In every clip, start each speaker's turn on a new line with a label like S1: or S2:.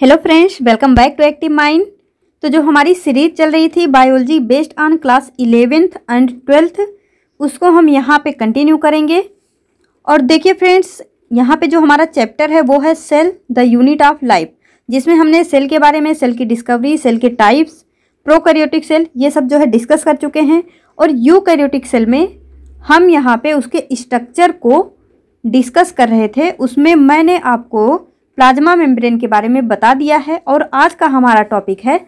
S1: Hello friends welcome back to Active Mind तो जो हमारी सीरीज चल रही थी biology based on class eleventh and twelfth उसको हम यहाँ पे कंटिन्यू करेंगे और देखिए फ्रेंड्स यहाँ पे जो हमारा चैप्टर है वो है cell the unit of life जिसमें हमने सेल के बारे में सेल की डिस्कवरी सेल के टाइप्स प्रोकैरियोटिक सेल ये सब जो है डिस्कस कर चुके हैं और यू सेल में हम यहाँ पर उसके स्ट्रक्चर को डिस्कस कर रहे थे उसमें मैंने आपको प्लाज्मा मेम्ब्रेन के बारे में बता दिया है और आज का हमारा टॉपिक है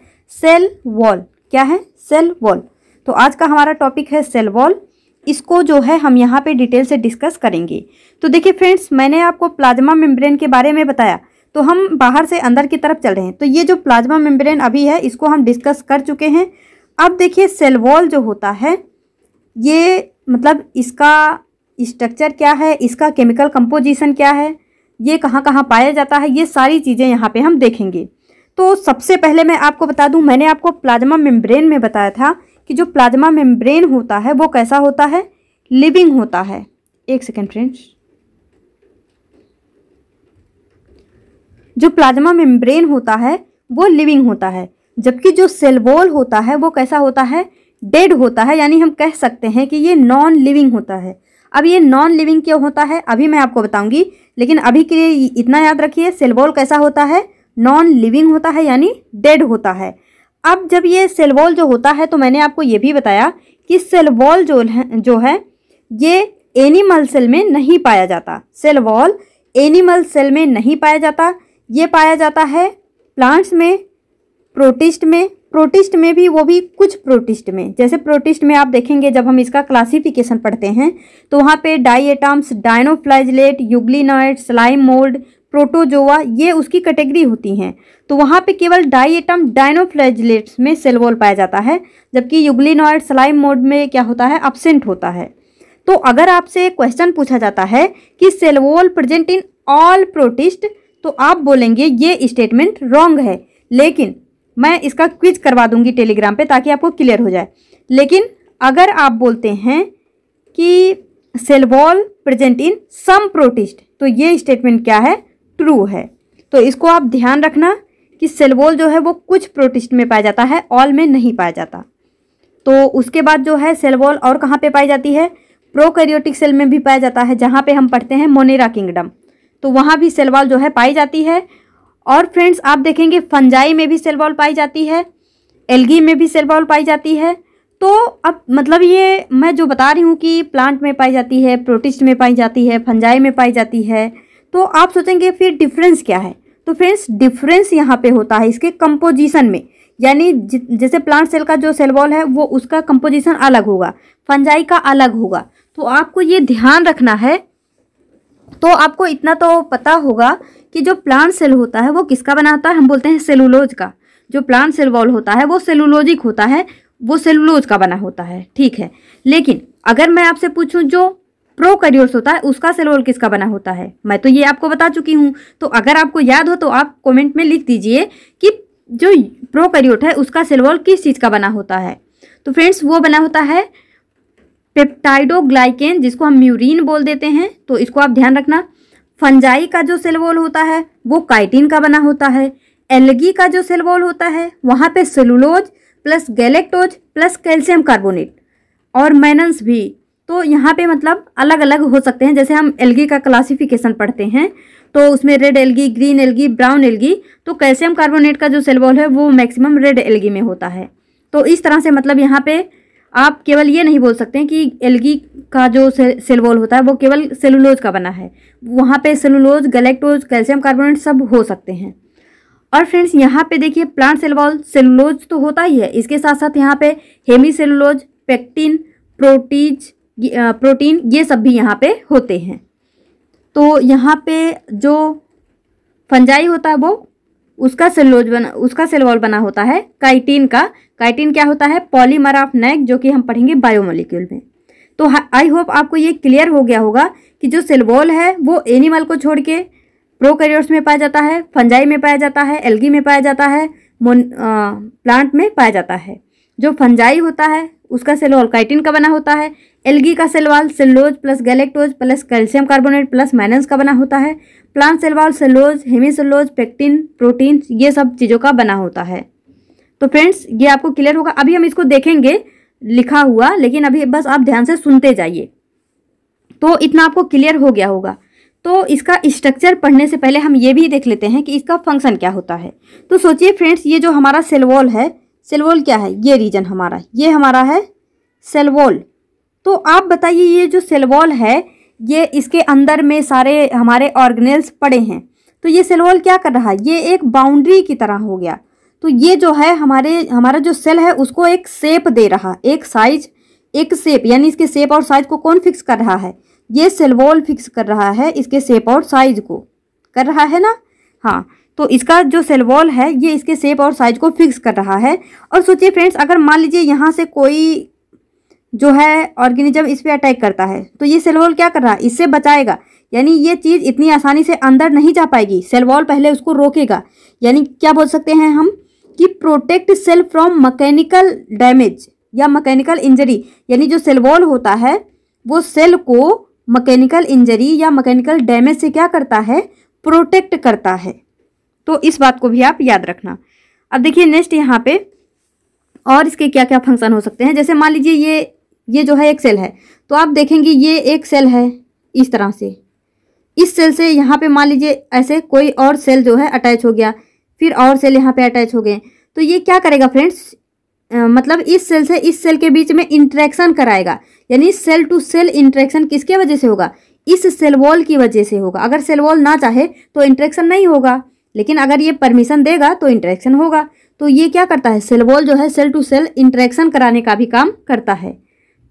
S1: सेल वॉल क्या है सेल वॉल तो आज का हमारा टॉपिक है सेल वॉल इसको जो है हम यहाँ पे डिटेल से डिस्कस करेंगे तो देखिए फ्रेंड्स मैंने आपको प्लाज्मा मेम्ब्रेन के बारे में बताया तो हम बाहर से अंदर की तरफ चल रहे हैं तो ये जो प्लाज्मा मेम्ब्रेन अभी है इसको हम डिस्कस कर चुके हैं अब देखिए सेल वॉल जो होता है ये मतलब इसका स्ट्रक्चर क्या है इसका केमिकल कंपोजिशन क्या है ये कहाँ कहाँ पाया जाता है ये सारी चीज़ें यहाँ पे हम देखेंगे तो सबसे पहले मैं आपको बता दूँ मैंने आपको प्लाज्मा मेम्ब्रेन में बताया था कि जो प्लाज्मा मेम्ब्रेन होता है वो कैसा होता है लिविंग होता है एक सेकेंड फ्रेंड्स जो प्लाज्मा मेम्ब्रेन होता है वो लिविंग होता है जबकि जो सेलवॉल होता है वो कैसा होता है डेड होता है यानी हम कह सकते हैं कि ये नॉन लिविंग होता है अब ये नॉन लिविंग क्यों होता है अभी मैं आपको बताऊंगी लेकिन अभी के लिए इतना याद रखिए सेलबॉल कैसा होता है नॉन लिविंग होता है यानी डेड होता है अब जब ये सेलबॉल जो होता है तो मैंने आपको ये भी बताया कि सेलबॉल जो है जो है ये एनिमल सेल में नहीं पाया जाता सेलबॉल एनिमल सेल में नहीं पाया जाता ये पाया जाता है प्लांट्स में प्रोटिस्ट में प्रोटिस्ट में भी वो भी कुछ प्रोटिस्ट में जैसे प्रोटिस्ट में आप देखेंगे जब हम इसका क्लासिफिकेशन पढ़ते हैं तो वहाँ पे atoms dinoflagellate euglenoid slime mould protozoa ये उसकी कैटेगरी होती हैं तो वहाँ पे केवल डाइएटम डायनोफ्लैजलेट्स में सेलवोल पाया जाता है जबकि युगलिनॉइड स्लाइम मोड में क्या होता है अपसेंट होता है तो अगर आपसे क्वेश्चन पूछा जाता है कि cell wall present in all protist तो आप बोलेंगे ये स्टेटमेंट रॉन्ग है लेकिन मैं इसका क्विज करवा दूंगी टेलीग्राम पे ताकि आपको क्लियर हो जाए लेकिन अगर आप बोलते हैं कि cell wall present in some protist तो ये स्टेटमेंट क्या है ट्रू है तो इसको आप ध्यान रखना कि सेलवॉल जो है वो कुछ प्रोटिस्ट में पाया जाता है ऑल में नहीं पाया जाता तो उसके बाद जो है सेलवॉल और कहाँ पर पाई जाती है प्रोकैरियोटिक सेल में भी पाया जाता है जहाँ पे हम पढ़ते हैं मोनेरा किंगडम तो वहाँ भी सेलवॉल जो है पाई जाती है और फ्रेंड्स आप देखेंगे फंजाई में भी सेल वॉल पाई जाती है एलगी में भी सेल वॉल पाई जाती है तो अब मतलब ये मैं जो बता रही हूँ कि प्लांट में पाई जाती है प्रोटिस्ट में पाई जाती है फंजाई में पाई जाती है तो आप सोचेंगे फिर डिफरेंस क्या है तो फ्रेंड्स डिफरेंस यहाँ पे होता है इसके कंपोजिशन में यानी जैसे प्लांट सेल का जो सेल वॉल है वो उसका कंपोजिशन अलग होगा फंजाई का अलग होगा तो आपको ये ध्यान रखना है तो आपको इतना तो पता होगा कि जो प्लांट सेल होता है वो किसका बनाता है हम बोलते हैं सेलुलोज का जो प्लांट सेल वॉल होता है वो सेलुलोजिक होता है वो सेलुलोज का बना होता है ठीक है लेकिन अगर मैं आपसे पूछूं जो प्रोकैरियोट्स होता है उसका सेल वॉल किसका बना होता है मैं तो ये आपको बता चुकी हूँ तो अगर आपको याद हो तो आप कमेंट में लिख दीजिए कि जो प्रोकैरियोट है उसका सेल वॉल किस चीज़ का बना होता है तो फ्रेंड्स वो बना होता है पेप्टाइडोग्लाइकेन जिसको हम म्यूरिन बोल देते हैं तो इसको आप ध्यान रखना फंजाई का जो सेलवॉल होता है वो काइटिन का बना होता है एलगी का जो सेलवॉल होता है वहाँ पे cellulose plus galactose plus calcium carbonate और मैनन्स भी तो यहाँ पे मतलब अलग अलग हो सकते हैं जैसे हम एलगी का क्लासिफिकेशन पढ़ते हैं तो उसमें red algae green algae brown algae तो कैल्शियम कार्बोनेट का जो सेलवॉल है वो मैक्सिमम रेड एलगी में होता है तो इस तरह से मतलब यहाँ पर आप केवल ये नहीं बोल सकते कि एलगी का जो से, होता है वो केवल सेलुलोज का बना है वहाँ पे सेलुलोज गलेक्टोज कैल्शियम कार्बोनेट सब हो सकते हैं और फ्रेंड्स यहाँ पे देखिए प्लांट सेलवॉल सेलुलोज तो होता ही है इसके साथ साथ यहाँ पे Hemy hemicellulose pectin proteases protein ये सब भी यहाँ पे होते हैं तो यहाँ पे जो फंजाई होता है वो उसका सेलोज बना उसका सेलवॉल बना होता है काइटिन का काइटिन क्या होता है पॉलीमर ऑफ नैक जो कि हम पढ़ेंगे बायोमोलिक्यूल में तो आई होप आपको ये क्लियर हो गया होगा कि जो सेलवॉल है वो एनिमल को छोड़ के प्रोकैरियोट्स में पाया जाता है फंजाई में पाया जाता है एल्गी में पाया जाता है मोन प्लांट में पाया जाता है जो फंजाई होता है उसका सेलवॉल काइटिन का बना होता है एलगी का cell wall cellulose plus galactose plus calcium carbonate plus minus का बना होता है plant cell wall cellulose hemicellulose pectin protein ये सब चीज़ों का बना होता है तो फ्रेंड्स ये आपको क्लियर होगा अभी हम इसको देखेंगे लिखा हुआ लेकिन अभी बस आप ध्यान से सुनते जाइए तो इतना आपको क्लियर हो गया होगा तो इसका स्ट्रक्चर पढ़ने से पहले हम ये भी देख लेते हैं कि इसका फंक्शन क्या होता है तो सोचिए फ्रेंड्स ये जो हमारा सेलवॉल है सेलवॉल क्या है ये रीजन हमारा ये हमारा है सेलवॉल तो आप बताइए ये जो सेलवॉल है ये इसके अंदर में सारे हमारे ऑर्गेनल्स पड़े हैं तो ये सेलवॉल क्या कर रहा है ये एक बाउंड्री की तरह हो गया तो ये जो है हमारे हमारा जो सेल है उसको एक सेप दे रहा एक साइज एक सेप यानी इसके सेप और साइज को कौन फिक्स कर रहा है ये सेलवॉल फिक्स कर रहा है इसके सेप और साइज को कर रहा है ना हाँ तो इसका जो सेलवॉल है ये इसके सेप और साइज को फिक्स कर रहा है और सोचिए फ्रेंड्स अगर मान लीजिए यहाँ से कोई जो है ऑर्गेनिज्म इस पर अटैक करता है तो ये सेलवॉल क्या कर रहा है इससे बचाएगा यानी ये चीज़ इतनी आसानी से अंदर नहीं जा पाएगी सेल वॉल पहले उसको रोकेगा यानी क्या बोल सकते हैं हम कि protect cell from mechanical damage या मकैनिकल इंजरी यानी जो सेलवॉल होता है वो सेल को मकैनिकल इंजरी या मकैनिकल डैमेज से क्या करता है प्रोटेक्ट करता है तो इस बात को भी आप याद रखना अब देखिए नेक्स्ट यहाँ पे और इसके क्या क्या फंक्शन हो सकते हैं जैसे मान लीजिए ये ये जो है एक सेल है तो आप देखेंगे ये एक सेल है इस तरह से इस सेल से यहाँ पे मान लीजिए ऐसे कोई और सेल जो है अटैच हो गया फिर और सेल यहाँ पे अटैच हो गए तो ये क्या करेगा फ्रेंड्स मतलब इस सेल से इस सेल के बीच में इंट्रैक्शन कराएगा यानी सेल टू सेल इंट्रैक्शन किसके वजह से होगा इस सेल वॉल की वजह से होगा अगर सेल वॉल ना चाहे तो इंट्रैक्शन नहीं होगा लेकिन अगर ये परमिशन देगा तो इंट्रैक्शन होगा तो ये क्या करता है सेल वॉल जो है सेल टू सेल इंट्रैक्शन कराने का भी काम करता है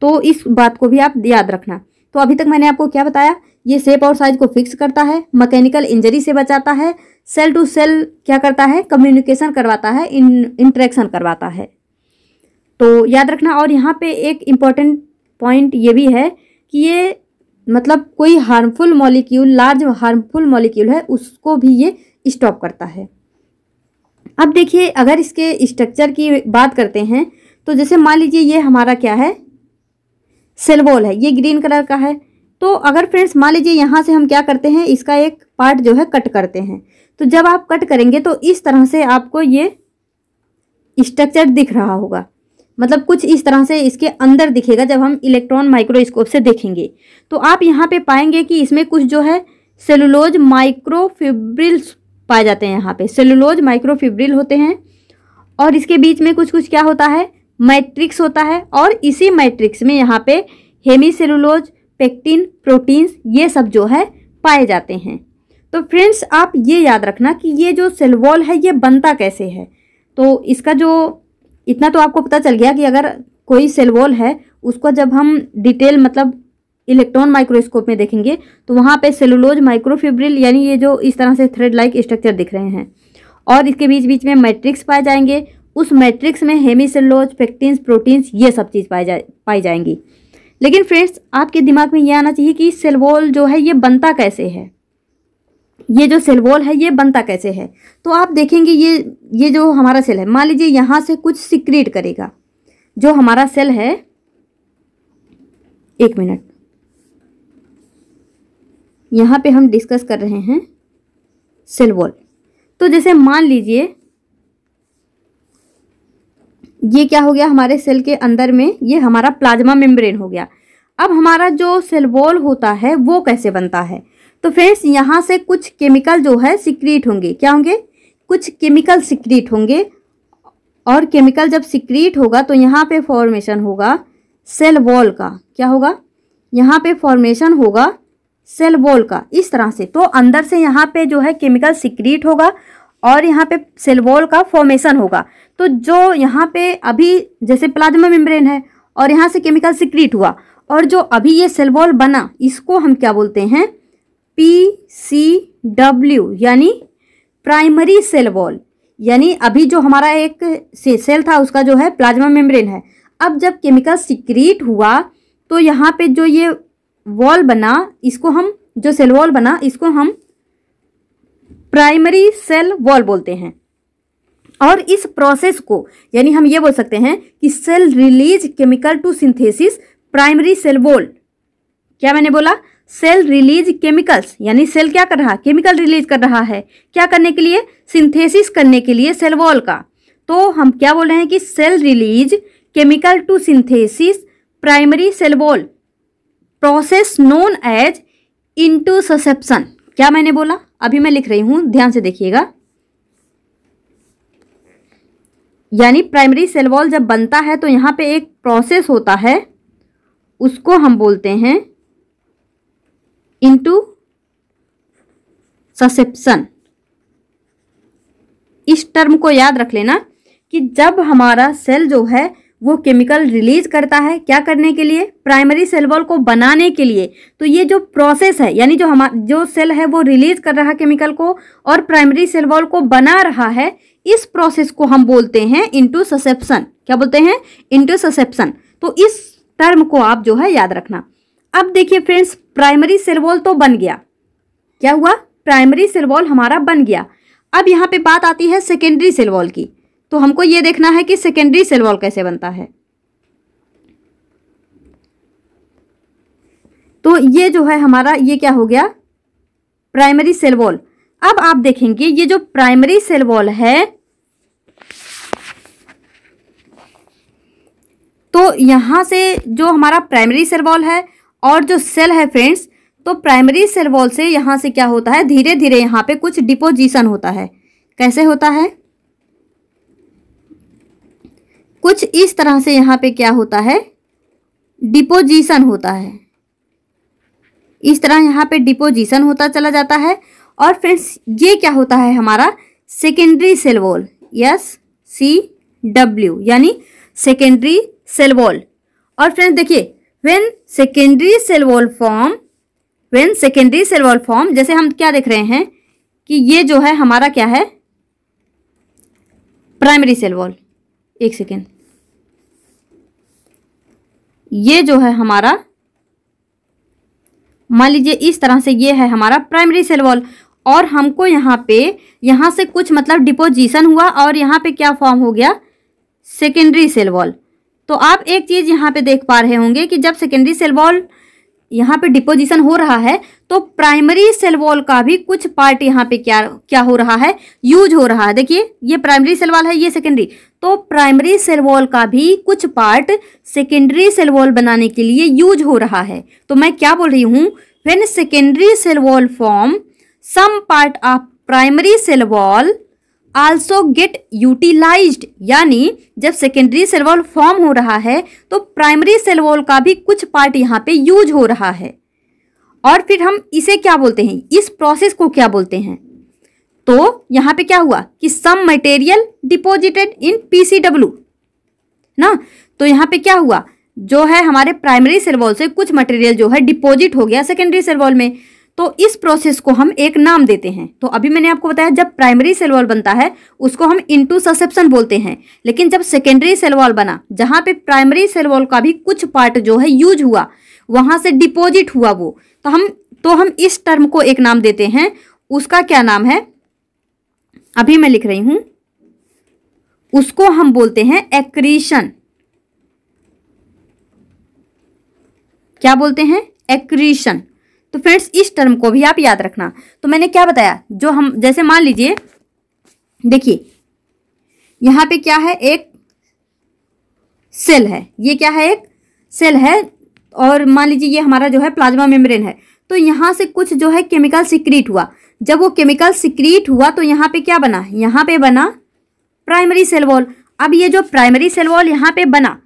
S1: तो इस बात को भी आप याद रखना तो अभी तक मैंने आपको क्या बताया ये शेप और साइज को फिक्स करता है मैकेनिकल इंजरी से बचाता है सेल टू सेल क्या करता है कम्युनिकेशन करवाता है इन इंट्रैक्शन करवाता है तो याद रखना और यहाँ पे एक इम्पॉर्टेंट पॉइंट ये भी है कि ये मतलब कोई harmful molecule large harmful molecule है उसको भी ये स्टॉप करता है अब देखिए अगर इसके स्ट्रक्चर की बात करते हैं तो जैसे मान लीजिए ये हमारा क्या है सेलवॉल है ये ग्रीन कलर का है तो अगर फ्रेंड्स मान लीजिए यहाँ से हम क्या करते हैं इसका एक पार्ट जो है कट करते हैं तो जब आप कट करेंगे तो इस तरह से आपको ये स्ट्रक्चर दिख रहा होगा मतलब कुछ इस तरह से इसके अंदर दिखेगा जब हम इलेक्ट्रॉन माइक्रोस्कोप से देखेंगे तो आप यहाँ पे पाएंगे कि इसमें कुछ जो है सेलुलोज माइक्रोफिब्रिल्स पाए जाते हैं यहाँ पे सेलुलोज माइक्रोफिब्रिल होते हैं और इसके बीच में कुछ कुछ क्या होता है मैट्रिक्स होता है और इसी मैट्रिक्स में यहाँ पे हेमीसेलुलोज पेक्टिन प्रोटीन्स ये सब जो है पाए जाते हैं तो फ्रेंड्स आप ये याद रखना कि ये जो सेलवॉल है ये बनता कैसे है तो इसका जो इतना तो आपको पता चल गया कि अगर कोई सेलवॉल है उसको जब हम डिटेल मतलब इलेक्ट्रॉन माइक्रोस्कोप में देखेंगे तो वहाँ पे सेलुलोज माइक्रोफिब्रिल यानी ये जो इस तरह से थ्रेड लाइक स्ट्रक्चर दिख रहे हैं और इसके बीच बीच में मैट्रिक्स पाए जाएंगे उस मैट्रिक्स में हेमीसेलोज पेक्टिन्स प्रोटीन्स ये सब चीज़ पाई जा पाई जाएंगी लेकिन फ्रेंड्स आपके दिमाग में ये आना चाहिए कि सेलवोल जो है ये बनता कैसे है ये जो सेल है ये बनता कैसे है तो आप देखेंगे ये ये जो हमारा सेल है मान लीजिए यहाँ से कुछ सिक्रेट करेगा जो हमारा सेल है एक मिनट यहाँ पे हम डिस्कस कर रहे हैं सेलवॉल तो जैसे मान लीजिए ये क्या हो गया हमारे सेल के अंदर में ये हमारा प्लाज्मा मेम्ब्रेन हो गया अब हमारा जो सेल वॉल होता है वो कैसे बनता है तो फ्रेंड्स यहाँ से कुछ केमिकल जो है सिक्रीट होंगे क्या होंगे कुछ केमिकल सिक्रीट होंगे और केमिकल जब सिक्रीट होगा तो यहाँ पे फॉर्मेशन होगा सेल वॉल का क्या होगा यहाँ पे फॉर्मेशन होगा सेल वॉल का इस तरह से तो अंदर से यहाँ पे जो है केमिकल सिक्रीट होगा और यहाँ पे सेल वॉल का फॉर्मेशन होगा तो जो यहाँ पे अभी जैसे प्लाज्मा मेम्ब्रेन है और यहाँ से केमिकल सिक्रीट हुआ और जो अभी ये सेल वॉल बना इसको हम क्या बोलते हैं पी सी डब्ल्यू यानी प्राइमरी सेल वॉल यानी अभी जो हमारा एक से, सेल था उसका जो है प्लाज्मा मेम्ब्रेन है अब जब केमिकल सिक्रीट हुआ तो यहाँ पे जो ये वॉल बना इसको हम जो सेल वॉल बना इसको हम प्राइमरी सेल वॉल बोलते हैं और इस प्रोसेस को यानी हम ये बोल सकते हैं कि cell release chemical to synthesis primary cell wall क्या मैंने बोला सेल रिलीज केमिकल्स यानी सेल क्या कर रहा केमिकल रिलीज कर रहा है क्या करने के लिए सिंथेसिस करने के लिए सेल वॉल का तो हम क्या बोल रहे हैं कि cell release chemical to synthesis primary cell wall process known as into क्या मैंने बोला अभी मैं लिख रही हूँ ध्यान से देखिएगा यानी प्राइमरी सेल वॉल जब बनता है तो यहाँ पे एक प्रोसेस होता है उसको हम बोलते हैं इंटू ससेप्सन इस टर्म को याद रख लेना कि जब हमारा सेल जो है वो केमिकल रिलीज करता है क्या करने के लिए प्राइमरी सेल वॉल को बनाने के लिए तो ये जो प्रोसेस है यानी जो हमारा जो सेल है वो रिलीज कर रहा केमिकल को और प्राइमरी सेल वॉल को बना रहा है इस प्रोसेस को हम बोलते हैं इंटू ससेप्सन क्या बोलते हैं इंटू ससेप्सन तो इस टर्म को आप जो है याद रखना अब देखिए फ्रेंड्स प्राइमरी सेलवॉल तो बन गया क्या हुआ प्राइमरी सेलवॉल हमारा बन गया अब यहाँ पे बात आती है सेकेंडरी सेलवॉल की तो हमको ये देखना है कि सेकेंडरी सेलवॉल कैसे बनता है तो ये जो है हमारा ये क्या हो गया प्राइमरी सेलवॉल अब आप देखेंगे ये जो प्राइमरी सेलवॉल है तो यहाँ से जो हमारा प्राइमरी सेलवॉल है और जो सेल है फ्रेंड्स तो प्राइमरी सेलवॉल से यहाँ से क्या होता है धीरे धीरे यहाँ पे कुछ डिपोजिशन होता है कैसे होता है कुछ इस तरह से यहाँ पे क्या होता है डिपोजिशन होता है इस तरह यहाँ पे डिपोजिशन होता चला जाता है और फ्रेंड्स ये क्या होता है हमारा secondary cell wall S C W यानी सेकेंडरी सेल वॉल और फ्रेंड्स देखिए when secondary cell wall form when secondary cell wall form जैसे हम क्या देख रहे हैं कि ये जो है हमारा क्या है प्राइमरी सेल वॉल एक सेकेंड ये जो है हमारा मान लीजिए इस तरह से ये है हमारा प्राइमरी सेल वॉल और हमको यहाँ पे यहाँ से कुछ मतलब डिपोजिशन हुआ और यहाँ पे क्या फॉर्म हो गया सेकेंडरी सेल वॉल तो आप एक चीज़ यहाँ पे देख पा रहे होंगे कि जब सेकेंडरी सेल वॉल यहाँ पे डिपोजिशन हो रहा है तो प्राइमरी सेल वॉल का भी कुछ पार्ट यहाँ पे क्या क्या हो रहा है यूज हो रहा है देखिए ये प्राइमरी सेल वॉल है ये सेकेंडरी तो प्राइमरी सेल वॉल का भी कुछ पार्ट सेकेंडरी सेल वॉल बनाने के लिए यूज हो रहा है तो मैं क्या बोल रही हूँ when secondary cell wall form some part of primary cell wall also get utilized यानी जब सेकेंडरी सेलवॉल फॉर्म हो रहा है तो प्राइमरी सेलवॉल का भी कुछ पार्ट यहाँ पे यूज हो रहा है और फिर हम इसे क्या बोलते हैं इस प्रोसेस को क्या बोलते हैं तो यहाँ पे क्या हुआ कि सम मटेरियल डिपोजिटेड इन पीसीडब्ल्यू ना तो यहाँ पे क्या हुआ जो है हमारे प्राइमरी सेलवॉल से कुछ मटेरियल जो है डिपोजिट हो गया सेकेंडरी सेलवॉल में तो इस प्रोसेस को हम एक नाम देते हैं तो अभी मैंने आपको बताया जब प्राइमरी सेल वॉल बनता है उसको हम इंटू ससेप्शन बोलते हैं लेकिन जब सेकेंडरी सेल वॉल बना जहां पे प्राइमरी सेल वॉल का भी कुछ पार्ट जो है यूज हुआ वहां से डिपोजिट हुआ वो तो हम तो हम इस टर्म को एक नाम देते हैं उसका क्या नाम है अभी मैं लिख रही हूं उसको हम बोलते हैं एक्रीशन क्या बोलते हैं एक्रीशन तो फ्रेंड्स इस टर्म को भी आप याद रखना तो मैंने क्या बताया जो हम जैसे मान लीजिए देखिए यहाँ पे क्या है एक सेल है ये क्या है एक सेल है और मान लीजिए ये हमारा जो है प्लाज्मा मेम्ब्रेन है तो यहाँ से कुछ जो है केमिकल सिक्रीट हुआ जब वो केमिकल सिक्रीट हुआ तो यहाँ पे क्या बना यहाँ पे बना प्राइमरी सेल वॉल अब ये जो प्राइमरी सेल वॉल यहाँ पे बना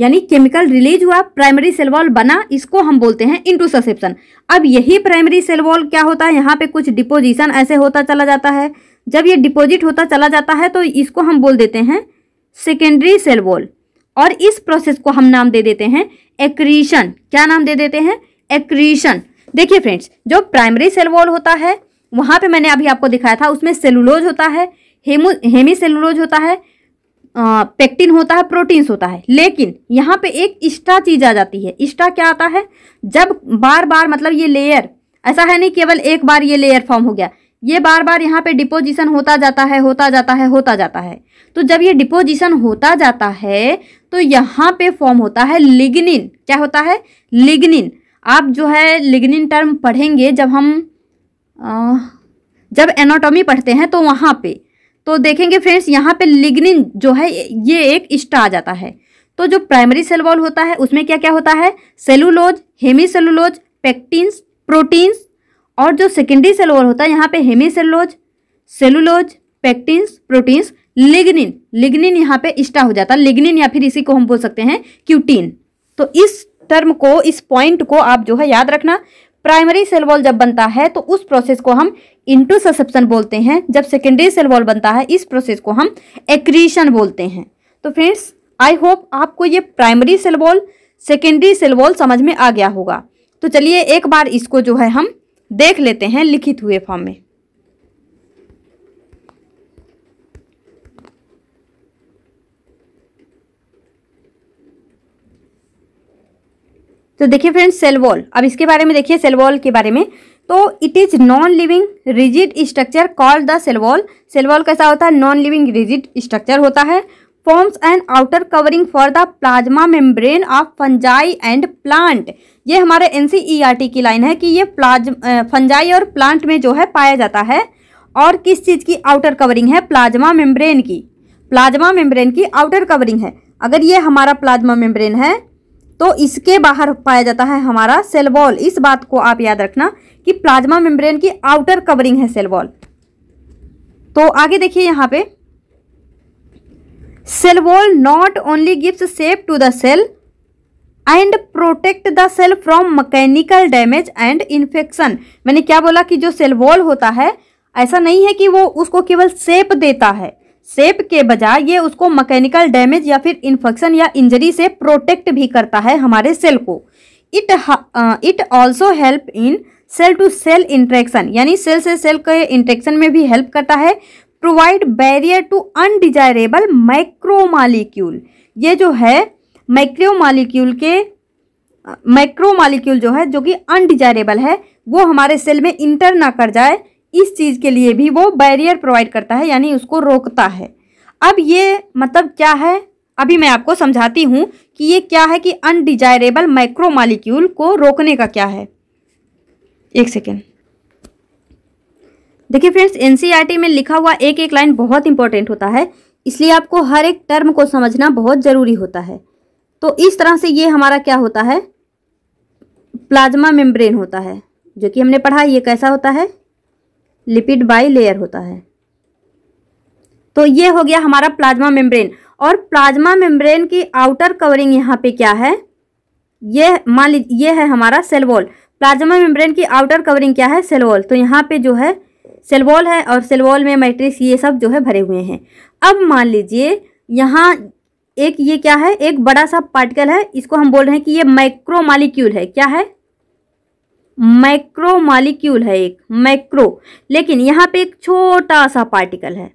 S1: यानी केमिकल रिलीज हुआ प्राइमरी सेल वॉल बना इसको हम बोलते हैं इंटूससेप्शन अब यही प्राइमरी सेल वॉल क्या होता है यहाँ पे कुछ डिपोजिशन ऐसे होता चला जाता है जब ये डिपोजिट होता चला जाता है तो इसको हम बोल देते हैं सेकेंडरी सेल वॉल और इस प्रोसेस को हम नाम दे देते हैं एक्रीशन क्या नाम दे देते हैं एक्रीशन देखिए फ्रेंड्स जो प्राइमरी सेल वॉल होता है वहाँ पे मैंने अभी आपको दिखाया था उसमें सेलुलोज होता है हेमी सेलुलोज होता है पेक्टिन होता है प्रोटीन्स होता है लेकिन यहाँ पे एक इस्टा चीज आ जाती है इस्टा क्या आता है जब बार बार मतलब ये लेयर ऐसा है नहीं केवल एक बार ये लेयर फॉर्म हो गया ये बार बार यहाँ पे डिपोजिशन होता जाता है होता जाता है होता जाता है तो जब ये डिपोजिशन होता जाता है तो यहाँ पे फॉर्म होता है लिग्निन क्या होता है लिग्निन आप जो है लिग्निन टर्म पढ़ेंगे जब हम आ, जब एनाटॉमी पढ़ते हैं तो वहाँ पे तो देखेंगे फ्रेंड्स यहाँ पे लिग्निन जो है ये एक स्टा आ जाता है तो जो प्राइमरी सेल वॉल होता है उसमें क्या क्या होता है cellulose hemi cellulose pectins proteins और जो सेकेंडरी सेल वॉल होता है यहाँ पे Hemy cellulose cellulose pectins proteins lignin lignin यहाँ पे स्टा हो जाता है लिग्निन या फिर इसी को हम बोल सकते हैं क्यूटीन तो इस टर्म को इस पॉइंट को आप जो है याद रखना प्राइमरी सेल वॉल जब बनता है तो उस प्रोसेस को हम इंटू ससेप्शन बोलते हैं जब सेकेंडरी सेल वॉल बनता है इस प्रोसेस को हम एक्रीशन बोलते हैं तो फ्रेंड्स आई होप आपको ये primary cell wall secondary cell wall समझ में आ गया होगा तो चलिए एक बार इसको जो है हम देख लेते हैं लिखित हुए फॉर्म में तो देखिए फ्रेंड्स सेल वॉल अब इसके बारे में देखिए सेल वॉल के बारे में तो it is non living rigid structure called the cell wall cell wall कैसा होता है नॉन लिविंग रिजिड स्ट्रक्चर होता है forms and outer covering for the plasma membrane of fungi and plant ये हमारे एन e की लाइन है कि ये प्लाज फंजाई और प्लांट में जो है पाया जाता है और किस चीज़ की आउटर कवरिंग है प्लाज्मा मेम्ब्रेन की प्लाज्मा मेम्ब्रेन की आउटर कवरिंग है अगर ये हमारा प्लाज्मा मेम्ब्रेन है तो इसके बाहर पाया जाता है हमारा सेलबॉल इस बात को आप याद रखना कि प्लाज्मा मेम्ब्रेन की आउटर कवरिंग है सेलबॉल तो आगे देखिए यहाँ पे cell wall not only gives shape to the cell and protect the cell from mechanical damage and infection मैंने क्या बोला कि जो सेलबॉल होता है ऐसा नहीं है कि वो उसको केवल सेप देता है सेप के बजाय ये उसको मैकेनिकल डैमेज या फिर इन्फेक्शन या इंजरी से प्रोटेक्ट भी करता है हमारे सेल को it it also help in cell to cell interaction यानी सेल से सेल के इंट्रैक्शन में भी हेल्प करता है provide barrier to undesirable micromolecule ये जो है माइक्रोमालिक्यूल के माइक्रोमालिक्यूल uh, जो है जो कि अनडिजायरेबल है वो हमारे सेल में इंटर ना कर जाए इस चीज़ के लिए भी वो बैरियर प्रोवाइड करता है यानी उसको रोकता है अब ये मतलब क्या है अभी मैं आपको समझाती हूँ कि ये क्या है कि अनडिजायरेबल माइक्रो मालिक्यूल को रोकने का क्या है एक सेकेंड देखिए फ्रेंड्स एनसीईआरटी e में लिखा हुआ एक एक लाइन बहुत इंपॉर्टेंट होता है इसलिए आपको हर एक टर्म को समझना बहुत ज़रूरी होता है तो इस तरह से ये हमारा क्या होता है प्लाज्मा मेम्ब्रेन होता है जो कि हमने पढ़ा ये कैसा होता है लिपिड बाई लेयर होता है तो ये हो गया हमारा प्लाज्मा मेम्ब्रेन और प्लाज्मा मेम्ब्रेन की आउटर कवरिंग यहाँ पे क्या है ये मान लीजिए ये है हमारा सेलवॉल प्लाज्मा मेम्ब्रेन की आउटर कवरिंग क्या है सेलवॉल तो यहाँ पे जो है सेलवॉल है और सेलवॉल में मैट्रिक्स ये सब जो है भरे हुए हैं अब मान लीजिए यहाँ एक ये क्या है एक बड़ा सा पार्टिकल है इसको हम बोल रहे हैं कि ये माइक्रो मालिक्यूल है क्या है मैक्रो मालिक्यूल है एक मैक्रो लेकिन यहाँ पे एक छोटा सा पार्टिकल है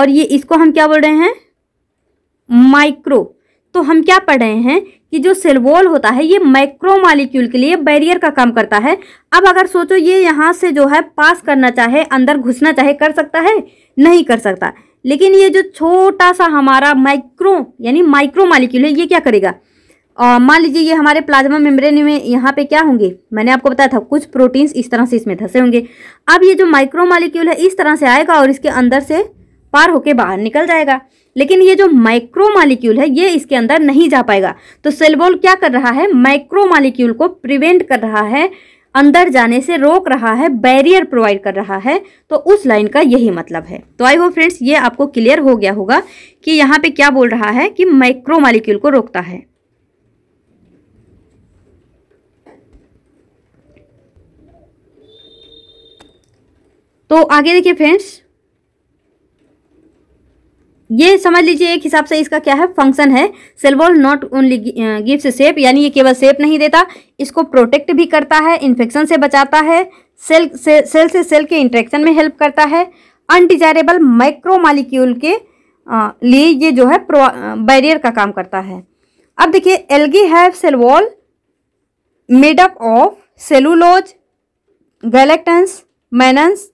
S1: और ये इसको हम क्या बोल रहे हैं माइक्रो तो हम क्या पढ़ रहे हैं कि जो सेलवोल होता है ये माइक्रो मालिक्यूल के लिए बैरियर का काम करता है अब अगर सोचो ये यहाँ से जो है पास करना चाहे अंदर घुसना चाहे कर सकता है नहीं कर सकता लेकिन ये जो छोटा सा हमारा माइक्रो यानी माइक्रो मालिक्यूल है ये क्या करेगा और मान लीजिए ये हमारे प्लाज्मा मेम्ब्रेन में यहाँ पे क्या होंगे मैंने आपको बताया था कुछ प्रोटीन्स इस तरह से इसमें धसे होंगे अब ये जो माइक्रो मालिक्यूल है इस तरह से आएगा और इसके अंदर से पार होके बाहर निकल जाएगा लेकिन ये जो माइक्रो मालिक्यूल है ये इसके अंदर नहीं जा पाएगा तो सेलबोल क्या कर रहा है माइक्रो मालिक्यूल को प्रिवेंट कर रहा है अंदर जाने से रोक रहा है बैरियर प्रोवाइड कर रहा है तो उस लाइन का यही मतलब है तो आई होप फ्रेंड्स ये आपको क्लियर हो गया होगा कि यहाँ पे क्या बोल रहा है कि माइक्रो मालिक्यूल को रोकता है तो आगे देखिए फ्रेंड्स ये समझ लीजिए एक हिसाब से इसका क्या है फंक्शन है cell wall not only gives shape यानी ये केवल सेप नहीं देता इसको प्रोटेक्ट भी करता है इन्फेक्शन से बचाता है सेल से सेल से सेल के इंट्रेक्शन में हेल्प करता है अनडिजायरेबल मालिक्यूल के आ, लिए ये जो है बैरियर का काम करता है अब देखिए algae have cell wall made up of cellulose galactans mannans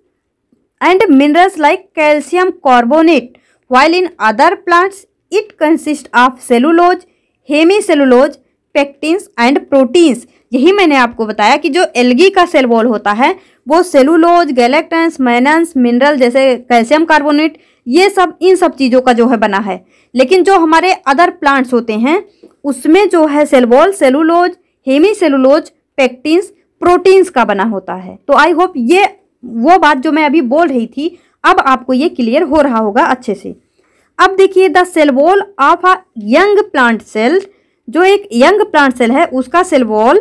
S1: and minerals like calcium carbonate while in other plants it consists of cellulose hemicellulose pectins and proteins यही मैंने आपको बताया कि जो एल्गी का सेल वॉल होता है वो सेलुलोज गैलेक्टन्स मैनन्स मिनरल जैसे कैल्शियम कार्बोनेट ये सब इन सब चीज़ों का जो है बना है लेकिन जो हमारे अदर प्लांट्स होते हैं उसमें जो है cell wall cellulose hemi cellulose pectins proteins का बना होता है तो आई होप ये वो बात जो मैं अभी बोल रही थी अब आपको ये क्लियर हो रहा होगा अच्छे से अब देखिए the cell wall of a young plant cell जो एक यंग प्लांट सेल है उसका cell wall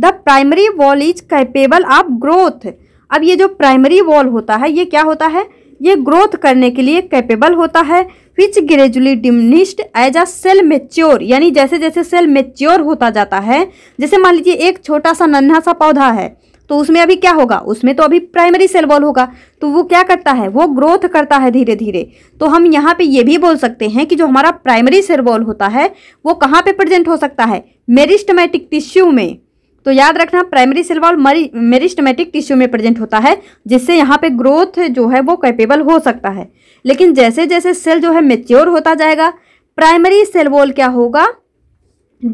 S1: the primary wall is capable of growth अब ये जो प्राइमरी वॉल होता है ये क्या होता है ये ग्रोथ करने के लिए कैपेबल होता है which gradually diminished as a cell mature यानी जैसे जैसे सेल मेच्योर होता जाता है जैसे मान लीजिए एक छोटा सा नन्हा सा पौधा है तो उसमें अभी क्या होगा उसमें तो अभी प्राइमरी सेल वॉल होगा तो वो क्या करता है वो ग्रोथ करता है धीरे धीरे तो हम यहाँ पे ये भी बोल सकते हैं कि जो हमारा प्राइमरी सेल वॉल होता है वो कहाँ पे प्रेजेंट हो सकता है मेरिस्टमेटिक टिश्यू में तो याद रखना primary cell wall meristematic tissue में प्रेजेंट होता है जिससे यहाँ पे ग्रोथ जो है वो कैपेबल हो सकता है लेकिन जैसे जैसे सेल जो है मेच्योर होता जाएगा प्राइमरी सेल वॉल क्या होगा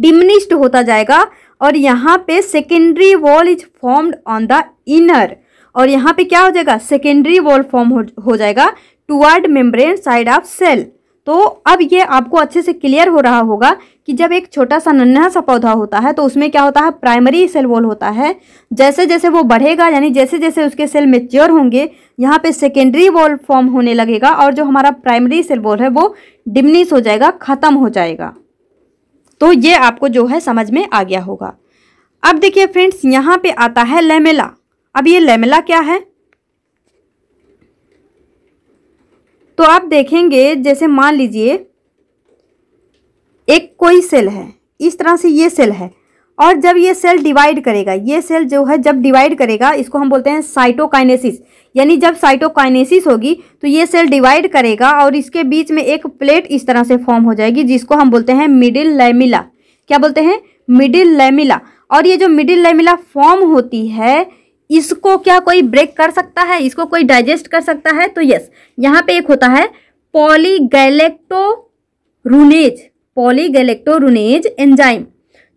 S1: डिमनिस्ड होता जाएगा और यहाँ पे secondary wall is formed on the inner और यहाँ पे क्या हो जाएगा सेकेंडरी वॉल फॉर्म हो, हो जाएगा toward membrane side of cell तो अब ये आपको अच्छे से क्लियर हो रहा होगा कि जब एक छोटा सा नन्हा सा पौधा होता है तो उसमें क्या होता है प्राइमरी सेल वॉल होता है जैसे जैसे वो बढ़ेगा यानी जैसे जैसे उसके सेल मेच्योर होंगे यहाँ पे सेकेंडरी वॉल फॉर्म होने लगेगा और जो हमारा प्राइमरी सेल वॉल है वो डिमनिस हो जाएगा ख़त्म हो जाएगा तो ये आपको जो है समझ में आ गया होगा अब देखिए फ्रेंड्स यहाँ पे आता है लेमेला अब ये लेमेला क्या है तो आप देखेंगे जैसे मान लीजिए एक कोई सेल है इस तरह से ये सेल है और जब ये सेल डिवाइड करेगा ये सेल जो है जब डिवाइड करेगा इसको हम बोलते हैं साइटोकाइनेसिस यानी जब साइटोकाइनेसिस होगी तो ये सेल डिवाइड करेगा और इसके बीच में एक प्लेट इस तरह से फॉर्म हो जाएगी जिसको हम बोलते हैं मिडिल लेमिला क्या बोलते हैं मिडिल लेमिला और ये जो मिडिल लेमिला फॉर्म होती है इसको क्या कोई ब्रेक कर सकता है इसको कोई डाइजेस्ट कर सकता है तो यस यहाँ पे एक होता है पॉलीगैलेक्टो रूनेज पॉलीगैलेक्टो रूनेज एंजाइम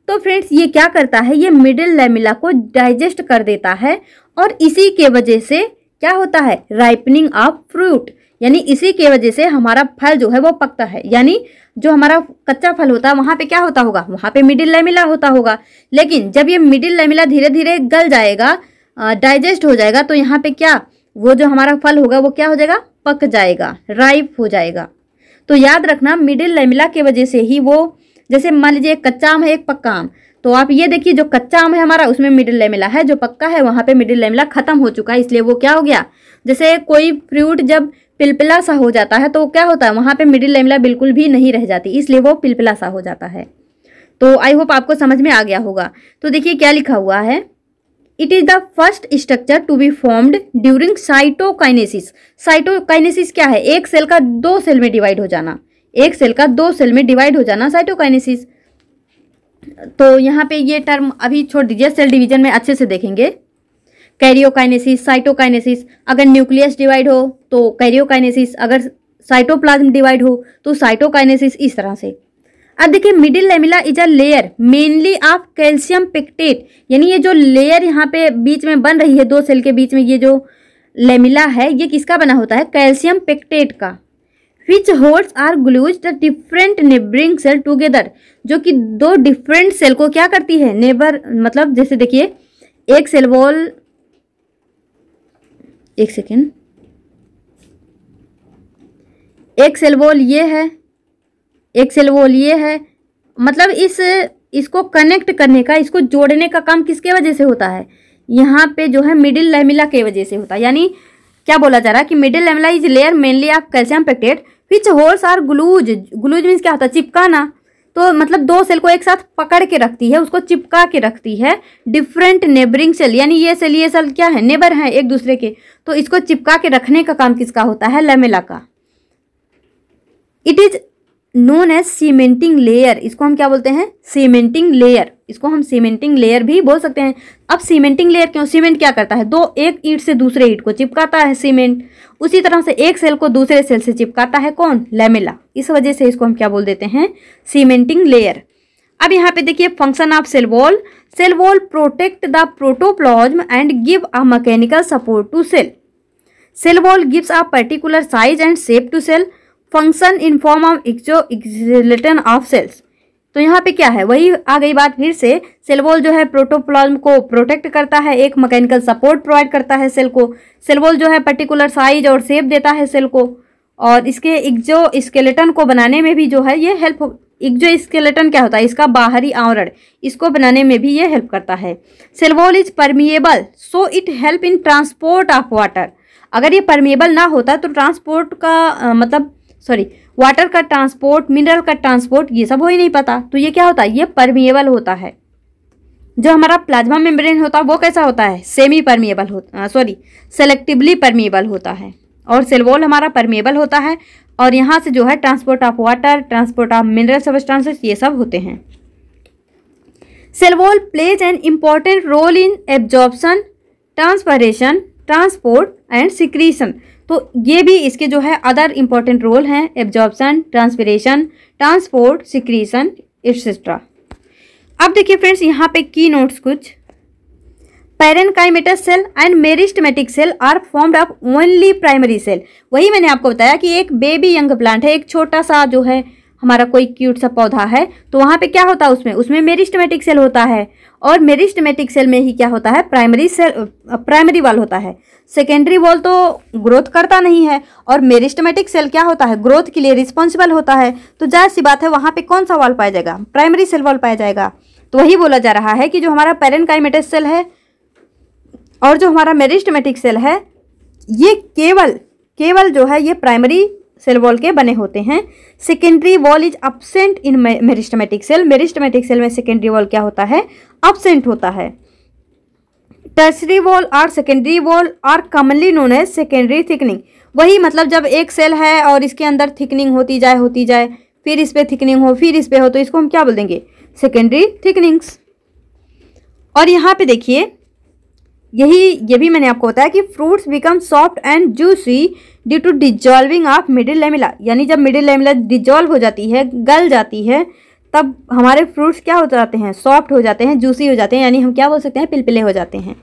S1: तो फ्रेंड्स ये क्या करता है ये मिडिल लेमिला को डाइजेस्ट कर देता है और इसी के वजह से क्या होता है राइपनिंग ऑफ फ्रूट यानी इसी के वजह से हमारा फल जो है वो पकता है यानी जो हमारा कच्चा फल होता है वहाँ पे क्या होता होगा वहाँ पे मिडिल लेमिला होता होगा लेकिन जब ये मिडिल लेमिला धीरे धीरे गल जाएगा डाइजेस्ट हो जाएगा तो यहाँ पे क्या वो जो हमारा फल होगा वो क्या हो जाएगा पक जाएगा राइप हो जाएगा तो याद रखना मिडिल लेमिला के वजह से ही वो जैसे मान लीजिए एक कच्चा आम है एक पक्का आम तो आप ये देखिए जो कच्चा आम है हमारा उसमें मिडिल लेमिला है जो पक्का है वहाँ पे मिडिल लेमिला खत्म हो चुका है इसलिए वो क्या हो गया जैसे कोई फ्रूट जब पिलपिला सा हो जाता है तो क्या होता है वहाँ पे मिडिल लेमिला बिल्कुल भी नहीं रह जाती इसलिए वो पिलपिला सा हो जाता है तो आई होप आपको समझ में आ गया होगा तो देखिए क्या लिखा हुआ है it is the first structure to be formed during cytokinesis cytokinesis क्या है एक सेल का दो सेल में डिवाइड हो जाना एक सेल का दो सेल में डिवाइड हो जाना साइटोकाइनेसिस तो यहाँ पे ये टर्म अभी छोड़ दीजिए सेल डिवीजन में अच्छे से देखेंगे कैरियोकाइनेसिस साइटोकाइनेसिस अगर न्यूक्लियस डिवाइड हो तो कैरियोकाइनेसिस अगर साइटोप्लाज्म डिवाइड हो तो साइटोकाइनेसिस इस तरह से अब देखिए middle lamella is a layer mainly of calcium pectate यानी ये जो लेयर यहाँ पे बीच में बन रही है दो सेल के बीच में ये जो लेमिला है ये किसका बना होता है कैल्शियम पिक्टेट का which holds or glues the different neighbouring cell together जो कि दो डिफरेंट सेल को क्या करती है नेबर मतलब जैसे देखिए एक सेल वॉल एक सेकेंड एक सेल वॉल ये है एक सेल वॉल ये है मतलब इस इसको कनेक्ट करने का इसको जोड़ने का काम किसके वजह से होता है यहाँ पे जो है मिडिल लेमिला के वजह से होता है यानी क्या बोला जा रहा है कि middle lamella is layer mainly of calcium pectate which holds or glues glues means क्या होता है चिपकाना तो मतलब दो सेल को एक साथ पकड़ के रखती है उसको चिपका के रखती है डिफरेंट नेबरिंग सेल यानी ये सेल ये सेल क्या है नेबर है एक दूसरे के तो इसको चिपका के रखने का काम किसका होता है लेमेला का it is known as cementing layer इसको हम क्या बोलते हैं सीमेंटिंग लेयर इसको हम सीमेंटिंग लेयर भी बोल सकते हैं अब सीमेंटिंग लेयर क्यों सीमेंट क्या करता है दो एक ईंट से दूसरे ईंट को चिपकाता है सीमेंट उसी तरह से एक सेल को दूसरे सेल से चिपकाता है कौन लेमिला इस वजह से इसको हम क्या बोल देते हैं सीमेंटिंग लेयर अब यहाँ पे देखिए function of cell wall cell wall protect the protoplasm and give a mechanical support to cell cell wall gives a particular size and shape to cell function in form of exoskeleton of cells तो यहाँ पे क्या है वही आ गई बात फिर से सेल जो है प्रोटोप्लाज्म को प्रोटेक्ट करता है एक मैकेनिकल सपोर्ट प्रोवाइड करता है सेल को सेल जो है पर्टिकुलर साइज और शेप देता है सेल को और इसके इग्जो स्केलेटन को बनाने में भी जो है ये हेल्प इग्जो स्केलेटन क्या होता है इसका बाहरी आवरण इसको बनाने में भी ये हेल्प करता है cell is permeable so it help in transport of water अगर ये परमिएबल ना होता तो ट्रांसपोर्ट का आ, मतलब सॉरी वाटर का ट्रांसपोर्ट मिनरल का ट्रांसपोर्ट ये सब हो ही नहीं पता तो ये क्या होता है ये परमिएबल होता है जो हमारा प्लाज्मा मेम्ब्रेन होता है वो कैसा होता है सेमी परमिएबल होता सॉरी सेलेक्टिवली परमिएबल होता है और सेल हमारा परमिएबल होता है और यहाँ से जो है transport of water transport of mineral substances ये सब होते हैं cell plays an important role in absorption transpiration transport and secretion तो ये भी इसके जो है अदर इम्पॉर्टेंट रोल हैं absorption transpiration transport secretion etcetera अब देखिए फ्रेंड्स यहाँ पे की नोट्स कुछ parenchymatous cell and meristematic cell are formed of only primary cell वही मैंने आपको बताया कि एक बेबी यंग प्लांट है एक छोटा सा जो है हमारा कोई क्यूट सा पौधा है तो वहाँ पे क्या होता है उसमें उसमें मेरिस्टमेटिक सेल होता है और मेरिस्टमेटिक सेल में ही क्या होता है प्राइमरी सेल प्राइमरी वॉल होता है सेकेंडरी वॉल तो ग्रोथ करता नहीं है और मेरिस्टमेटिक सेल क्या होता है ग्रोथ के लिए रिस्पॉन्सिबल होता है तो जाहिर सी बात है वहाँ पर कौन सा वॉल पाया जाएगा प्राइमरी सेल वॉल पाया जाएगा तो वही बोला जा रहा है कि जो हमारा पेरेंट सेल है और जो हमारा मेरिस्टमेटिक सेल है ये केवल केवल जो है ये प्राइमरी सेल वॉल के बने होते हैं secondary wall is absent in meristematic cell meristematic cell में सेकेंडरी वॉल क्या होता है अपसेंट होता है टर्सरी वॉल और secondary wall are commonly known है सेकेंडरी थिकनिंग वही मतलब जब एक सेल है और इसके अंदर थिकनिंग होती जाए होती जाए फिर इस पर थिकनिंग हो फिर इस पर हो तो इसको हम क्या बोल देंगे सेकेंडरी थिकनिंग्स और यहाँ पे देखिए यही ये भी मैंने आपको बताया कि fruits become soft and juicy due to dissolving of middle lamella यानी जब मिडिल लेमिला डिजॉल्व हो जाती है गल जाती है तब हमारे फ्रूट्स क्या हो जाते हैं सॉफ्ट हो जाते हैं जूसी हो जाते हैं यानी हम क्या बोल सकते हैं पिलपिले हो जाते हैं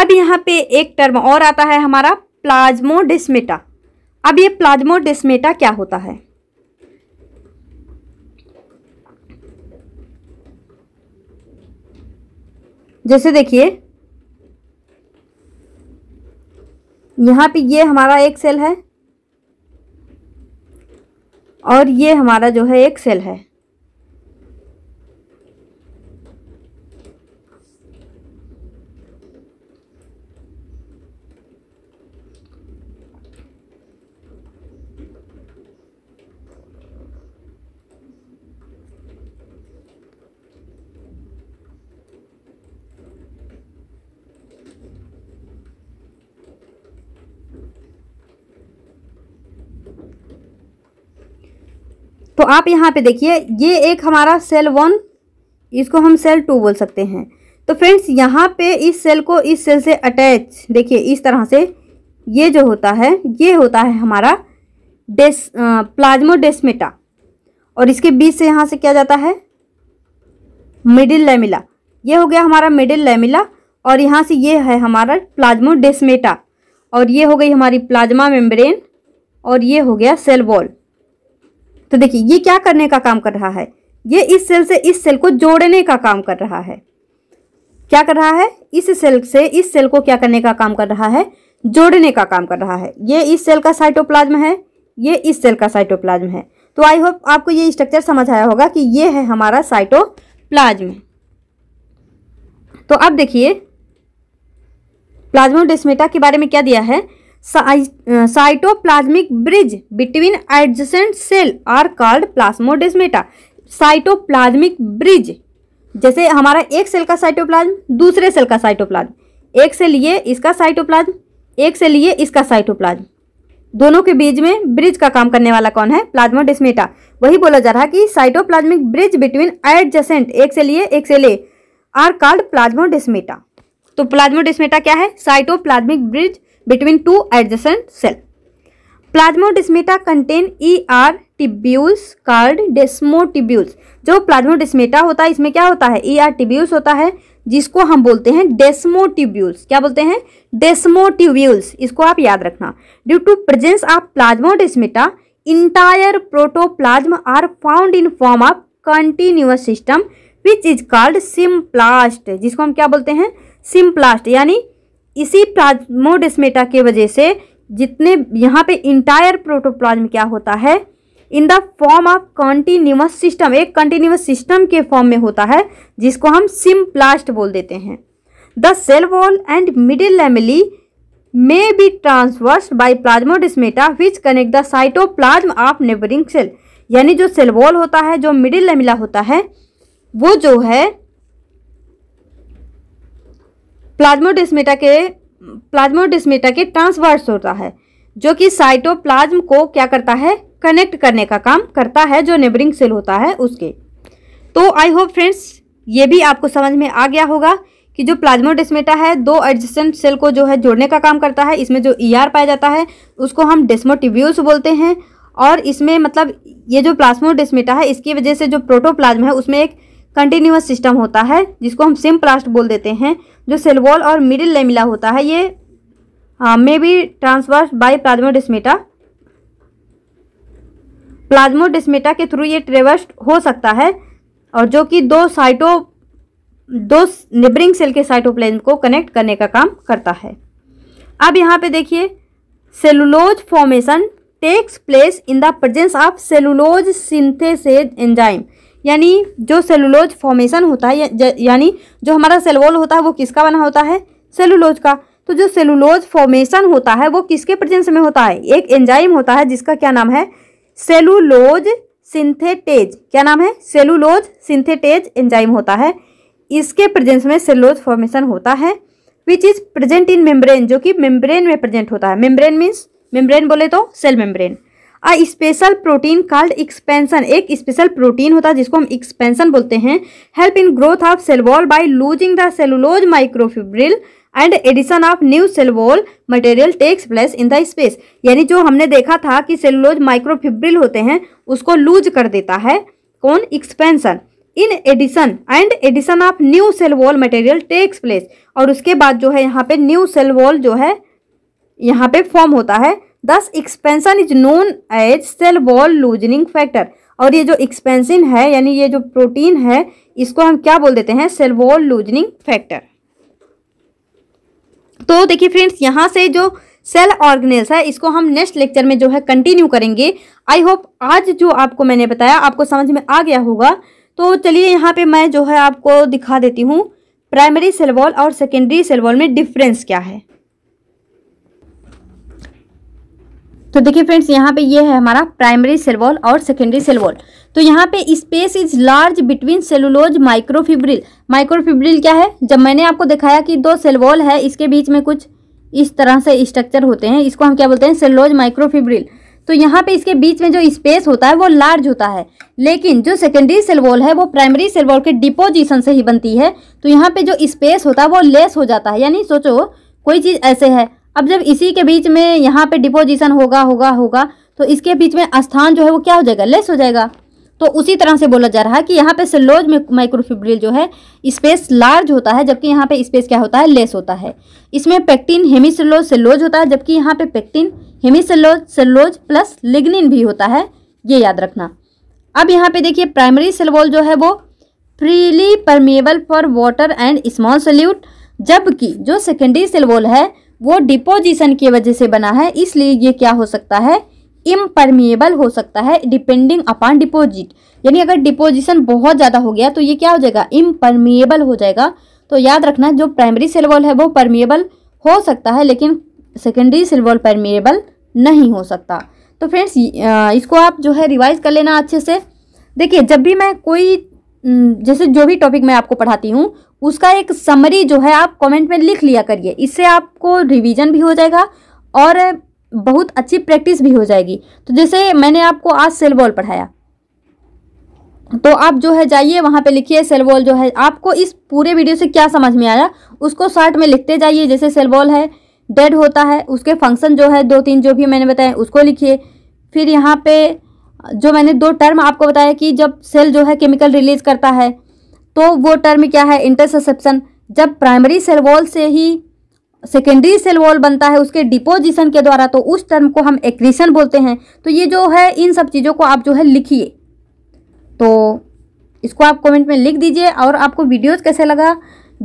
S1: अब यहाँ पे एक टर्म और आता है हमारा प्लाज्मोडिस्मेटा अब ये प्लाज्मोडिस्मेटा क्या होता है जैसे देखिए यहाँ पे ये हमारा एक सेल है और ये हमारा जो है एक सेल है आप यहाँ पे देखिए ये एक हमारा सेल वन इसको हम सेल टू बोल सकते हैं तो फ्रेंड्स यहाँ पे इस सेल को इस सेल से अटैच देखिए इस तरह से ये जो होता है ये होता है हमारा डेस प्लाज्मो डेस्मेटा और इसके बीच से यहाँ से क्या जाता है मिडिल लेमिला ये हो गया हमारा मिडिल लेमिला और यहाँ से ये है हमारा डेस्मेटा और ये हो गई हमारी प्लाज्मा मेम्ब्रेन और ये हो गया सेल वॉल तो देखिए ये क्या करने का काम कर रहा है ये इस सेल से इस सेल को जोड़ने का काम कर रहा है क्या कर रहा है इस सेल से इस सेल को क्या करने का काम कर रहा है जोड़ने का काम कर रहा है ये इस सेल का साइटोप्लाज्म है ये इस सेल का साइटोप्लाज्म है तो आई होप आपको ये स्ट्रक्चर समझ आया होगा कि ये है हमारा साइटोप्लाज्म तो अब देखिए प्लाज्मोडेस्मेटा के बारे में क्या दिया है cytoplasmic bridge between adjacent cell are called plasmodesmata cytoplasmic bridge जैसे हमारा एक सेल का साइटोप्लाज्म दूसरे सेल का साइटोप्लाज्म एक सेल ये इसका साइटोप्लाज्म एक सेल ये इसका साइटोप्लाज्म दोनों के बीच में ब्रिज का काम करने वाला कौन है प्लाज्मोडेस्मेटा वही बोला जा रहा है कि साइटोप्लाज्मिक ब्रिज बिटवीन एडजेंट एक से लिए एक सेल ए आर कॉल्ड प्लाज्मोडेस्मेटा तो प्लाज्मोडेस्मेटा क्या है cytoplasmic bridge between two adjacent cells. Plasmodesmata contain E R tubules called जो प्लाज्मोडिस्मेटा होता है इसमें क्या होता है ई आर टिब्यूल्स होता है जिसको हम बोलते हैं डेस्मोटिब्यूल्स क्या बोलते हैं डेस्मोटिब्यूल्स इसको आप याद रखना due to presence of plasmodesmata entire protoplasm are found in form of continuous system which is called symplast जिसको हम क्या बोलते हैं सिम्प्लास्ट यानी इसी प्लाज्मोडिसमेटा के वजह से जितने यहाँ पे इंटायर प्रोटोप्लाज्म क्या होता है in the form of continuous system एक कंटिन्यूस सिस्टम के फॉर्म में होता है जिसको हम सिम्प्लास्ट बोल देते हैं the cell wall and middle lamella may be traversed by plasmodesmata which connect the cytoplasm of neighbouring cell यानी जो सेल वॉल होता है जो मिडिल लेमिला होता है वो जो है प्लाज्मोडिस्मेटा के प्लाज्मोडिस्मेटा के ट्रांसवर्स होता है जो कि साइटोप्लाज्म को क्या करता है कनेक्ट करने का काम करता है जो नेबरिंग सेल होता है उसके तो आई होप फ्रेंड्स ये भी आपको समझ में आ गया होगा कि जो प्लाज्मोडेस्मेटा है दो एडजस्टेंट सेल को जो है जोड़ने का काम करता है इसमें जो ई e पाया जाता है उसको हम डेस्मोटिब्यूल्स बोलते हैं और इसमें मतलब ये जो प्लाज्मोडेस्मेटा है इसकी वजह से जो प्रोटोप्लाज्म है उसमें एक कंटिन्यूस सिस्टम होता है जिसको हम सिम प्लास्ट बोल देते हैं जो सेलवॉल और मिडिल लेमिला होता है ये may be traversed by plasmodesmata plasmodesmata के थ्रू ये ट्रेवर्स हो सकता है और जो कि दो साइटो दो निबरिंग सेल के साइटोप्लेन को कनेक्ट करने का काम करता है अब यहाँ पे देखिए cellulose formation takes place in the presence of cellulose synthase enzyme यानी जो सेलुलोज फॉर्मेशन होता है या, यानी जो हमारा सेलवॉल होता है वो किसका बना होता है सेलुलोज का तो जो सेलुलोज फॉर्मेशन होता है वो किसके प्रेजेंस में होता है एक एंजाइम होता है जिसका क्या नाम है सेलुलोज सिंथेटेज क्या नाम है सेलुलोज सिंथेटेज एंजाइम होता है इसके प्रेजेंस में सेलुलोज फॉर्मेशन होता है which is present in membrane जो कि मेम्ब्रेन में प्रेजेंट होता है मेम्ब्रेन मीन्स मेम्ब्रेन बोले तो cell membrane a special protein called expansin एक स्पेशल प्रोटीन होता है जिसको हम एक्सपेंशन बोलते हैं help in growth of cell wall by loosing the cellulose microfibril and addition of new cell wall material takes place in the space यानी जो हमने देखा था कि सेलुलोज माइक्रोफिब्रिल होते हैं उसको लूज कर देता है कौन expansin in addition and addition of new cell wall material takes place और उसके बाद जो है यहाँ पे न्यू सेलवॉल जो है यहाँ पे फॉर्म होता है thus expansin is known as cell wall loosening factor और ये जो एक्सपेंसिन है यानी ये जो प्रोटीन है इसको हम क्या बोल देते हैं सेल वॉल लूजनिंग फैक्टर तो देखिए फ्रेंड्स यहाँ से जो सेल ऑर्गेनेल्स है इसको हम नेक्स्ट लेक्चर में जो है कंटिन्यू करेंगे आई होप आज जो आपको मैंने बताया आपको समझ में आ गया होगा तो चलिए यहाँ पे मैं जो है आपको दिखा देती हूँ प्राइमरी सेल वॉल और सेकेंडरी सेल वॉल में डिफरेंस क्या है तो देखिए फ्रेंड्स यहाँ पे ये है हमारा प्राइमरी सेल वॉल और सेकेंडरी सेल वॉल तो यहाँ पे space is large between cellulose microfibril microfibril क्या है जब मैंने आपको दिखाया कि दो सेल वॉल है इसके बीच में कुछ इस तरह से स्ट्रक्चर होते हैं इसको हम क्या बोलते हैं सेलुलोज माइक्रोफिब्रिल तो यहाँ पे इसके बीच में जो स्पेस होता है वो लार्ज होता है लेकिन जो सेकेंडरी सेल वॉल है वो प्राइमरी सेल वॉल के डिपोजिशन से ही बनती है तो यहाँ पे जो स्पेस होता है वो लेस हो जाता है यानी सोचो कोई चीज़ ऐसे है अब जब इसी के बीच में यहाँ पे डिपोजिशन होगा होगा होगा तो इसके बीच में स्थान जो है वो क्या हो जाएगा लेस हो जाएगा तो उसी तरह से बोला जा रहा है कि यहाँ पे सेलोज माइक्रोफिब्रिल जो है स्पेस लार्ज होता है जबकि यहाँ पे स्पेस क्या होता है लेस होता है इसमें पेक्टिन हेमिसेलोज सेलोज होता है जबकि यहाँ पे pectin hemicellulose cellulose plus lignin भी होता है ये याद रखना अब यहाँ पे देखिए प्राइमरी सेलवॉल जो है वो freely permeable for water and small solute जबकि जो सेकेंडरी सेल है वो डिपोजिशन की वजह से बना है इसलिए ये क्या हो सकता है इम्परमिएबल हो सकता है डिपेंडिंग अपॉन डिपोजिट यानी अगर डिपोजिशन बहुत ज़्यादा हो गया तो ये क्या हो जाएगा इम्परमिएबल हो जाएगा तो याद रखना जो प्राइमरी सेल वॉल है वो परमिएबल हो सकता है लेकिन सेकेंडरी सेल वॉल परमिएबल नहीं हो सकता तो फ्रेंड्स इसको आप जो है रिवाइज कर लेना अच्छे से देखिए जब भी मैं कोई जैसे जो भी टॉपिक मैं आपको पढ़ाती हूँ उसका एक समरी जो है आप कमेंट में लिख लिया करिए इससे आपको रिवीजन भी हो जाएगा और बहुत अच्छी प्रैक्टिस भी हो जाएगी तो जैसे मैंने आपको आज सेल बॉल पढ़ाया तो आप जो है जाइए वहाँ पे लिखिए सेल बॉल जो है आपको इस पूरे वीडियो से क्या समझ में आया उसको शार्ट में लिखते जाइए जैसे सेल बॉल है डेड होता है उसके फंक्शन जो है दो तीन जो भी मैंने बताए उसको लिखिए फिर यहाँ पे जो मैंने दो टर्म आपको बताया कि जब सेल जो है केमिकल रिलीज करता है तो वो टर्म क्या है इंटरसेप्शन जब प्राइमरी सेल वॉल से ही सेकेंडरी सेल वॉल बनता है उसके डिपोजिशन के द्वारा तो उस टर्म को हम एक्रीशन बोलते हैं तो ये जो है इन सब चीज़ों को आप जो है लिखिए तो इसको आप कमेंट में लिख दीजिए और आपको वीडियोज़ कैसे लगा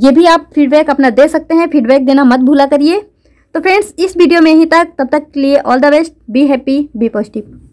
S1: ये भी आप फीडबैक अपना दे सकते हैं फीडबैक देना मत भूला करिए तो फ्रेंड्स इस वीडियो में ही तक तब तक के लिए all the best be happy be positive